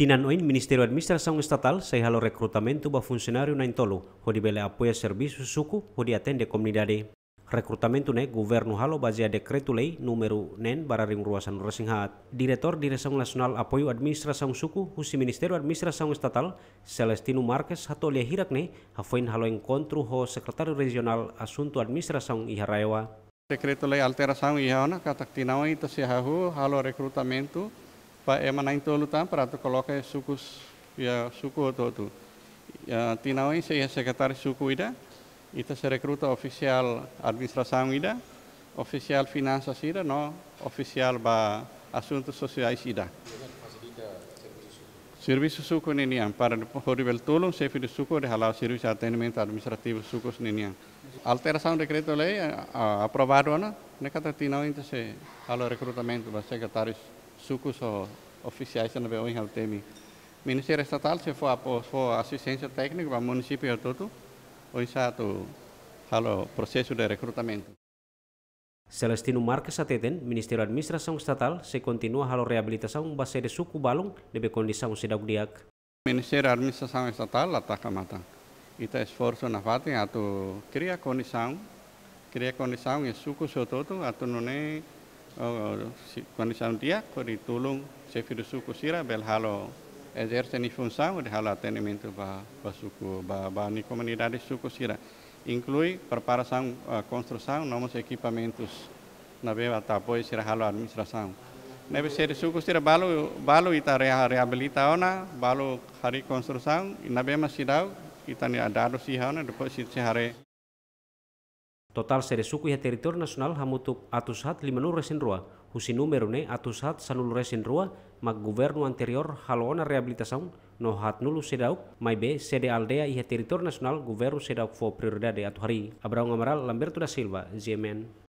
Tinan o Ministério da Estatal sai halo recrutamento ba funsionario na intolo, onde bele apoia serviços suco, onde atende komunidade. Recrutamento ne governo halo baseia dekretu lei numero nen para ruasan resinghat. Direktur Direksaun Nasional Apoio Administrasaun Suku husi Ministerio Administrasaun Estatal Celestino Marques lia hirak ne hafoin halo encontro ho Sekretario regional Asunto Administrasaun Iharaewa. Decreto lei katak tinanoin tasi hahu, halo recrutamento é tolu tam para tu coloca suku ya suku suco tu ya se saya sekretaris suku ida ita se recruta oficial administração ida ofisial finansa ida no ofisial ba assuntos sociais ida suku ini yang para horrível tolong se de suku de halau servis de administratif suku sucos nenian. Alteração do decreto lei eh, aprobado né? Nekata tinawin se halo rekrutamento ba sekretaris. Suku so oficiais na em Altemi. O Ministério Estatal se foi a assistência técnica para o município todo, ou tu halo processo de recrutamento. Celestino Marques ateten, Ministério da Administração Estatal se continua halo reabilitação base de suku balão, de condição sidak diak. Ministério da Administração Estatal ataca matang. Ita esforço na fatin ato cria condição, cria condição e suku sototo ato nune Kondisi sam di acqua di tulung se fidu suku sira bel halo seni fun sam de halo atendimento ba ba suku ba ba ni suku sira Inklui preparação eh, a nomos ekipamentos nabe na beva apoio sira halo administrasang neve ser suku sira balu balu ita reabilita ona balu hari construção na bema sidau kita ni adado sihana depo se Total seri suku ya teritori nasional hamutuk lima nul resin rua, husi numero ne atushat sanul resin rua, mak anterior halona rehabilitasaun, no hat nulu sedauk, mai be sede aldea ya teritori nasional gubernu sedauk fo prioridade atu hari. Abraão Amaral, Lamberto da Silva, Zemen.